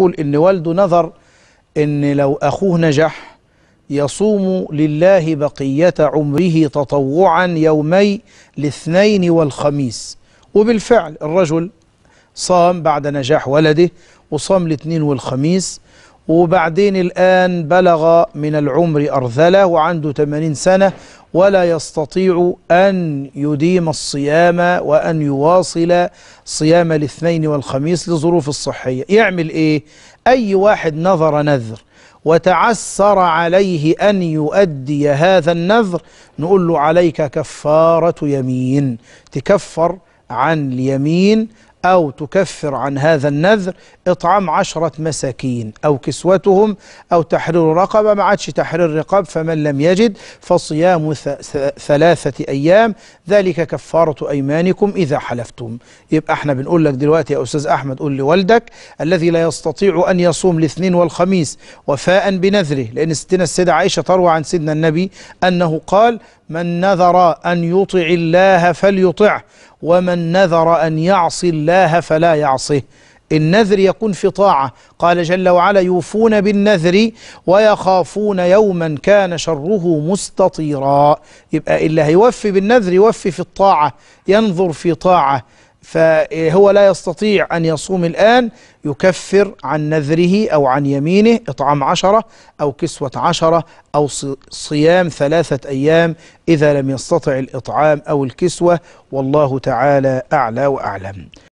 يقول إن والده نظر إن لو أخوه نجح يصوم لله بقية عمره تطوعا يومي الاثنين والخميس وبالفعل الرجل صام بعد نجاح ولده وصام الاثنين والخميس وبعدين الآن بلغ من العمر أرذلة وعنده 80 سنة ولا يستطيع أن يديم الصيام وأن يواصل صيام الاثنين والخميس لظروف الصحية يعمل إيه؟ أي واحد نظر نذر وتعسر عليه أن يؤدي هذا النذر نقول له عليك كفارة يمين تكفر عن اليمين أو تكفر عن هذا النذر إطعام عشرة مساكين أو كسوتهم أو تحرير رقبة ما عادش تحرير رقاب فمن لم يجد فصيام ثلاثة أيام ذلك كفارة أيمانكم إذا حلفتم يبقى احنا بنقول لك دلوقتي يا أستاذ أحمد قول لوالدك الذي لا يستطيع أن يصوم الاثنين والخميس وفاء بنذره لأن ستنا السيدة عائشة تروى عن سيدنا النبي أنه قال من نذر أن يطع الله فليطعه ومن نذر أن يعصي الله الله فلا يعصه النذر يكون في طاعة قال جل وعلا يوفون بالنذر ويخافون يوما كان شره مستطيرا يبقى اللي هيوفي بالنذر يوفي في الطاعة ينظر في طاعة فهو لا يستطيع أن يصوم الآن يكفر عن نذره أو عن يمينه إطعام عشرة أو كسوة عشرة أو صيام ثلاثة أيام إذا لم يستطع الإطعام أو الكسوة والله تعالى أعلى وأعلم